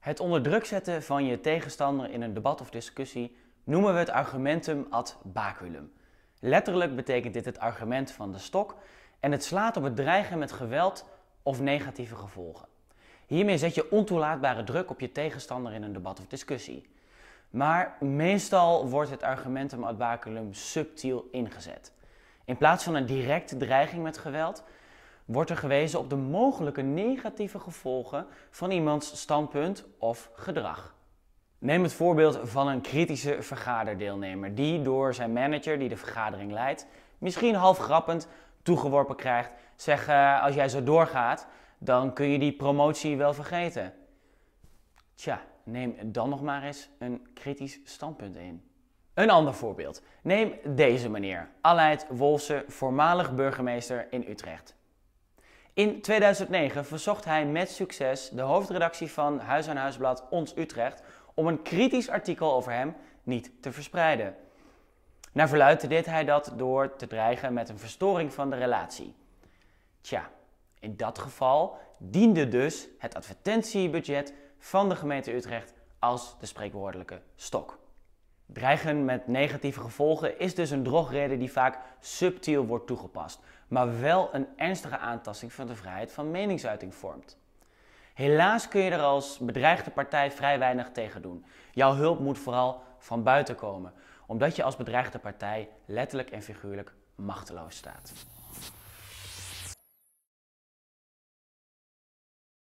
Het onder druk zetten van je tegenstander in een debat of discussie noemen we het argumentum ad baculum. Letterlijk betekent dit het argument van de stok en het slaat op het dreigen met geweld of negatieve gevolgen. Hiermee zet je ontoelaatbare druk op je tegenstander in een debat of discussie. Maar meestal wordt het argumentum ad baculum subtiel ingezet. In plaats van een directe dreiging met geweld wordt er gewezen op de mogelijke negatieve gevolgen van iemands standpunt of gedrag. Neem het voorbeeld van een kritische vergaderdeelnemer die door zijn manager die de vergadering leidt, misschien half grappend toegeworpen krijgt: zeg, eh, als jij zo doorgaat, dan kun je die promotie wel vergeten. Tja, neem dan nog maar eens een kritisch standpunt in. Een ander voorbeeld. Neem deze meneer, Aleid Wolse, voormalig burgemeester in Utrecht. In 2009 verzocht hij met succes de hoofdredactie van Huis aan Huisblad Ons Utrecht om een kritisch artikel over hem niet te verspreiden. Naar verluidt deed hij dat door te dreigen met een verstoring van de relatie. Tja, in dat geval diende dus het advertentiebudget van de gemeente Utrecht als de spreekwoordelijke stok. Dreigen met negatieve gevolgen is dus een drogreden die vaak subtiel wordt toegepast, maar wel een ernstige aantasting van de vrijheid van meningsuiting vormt. Helaas kun je er als bedreigde partij vrij weinig tegen doen. Jouw hulp moet vooral van buiten komen, omdat je als bedreigde partij letterlijk en figuurlijk machteloos staat.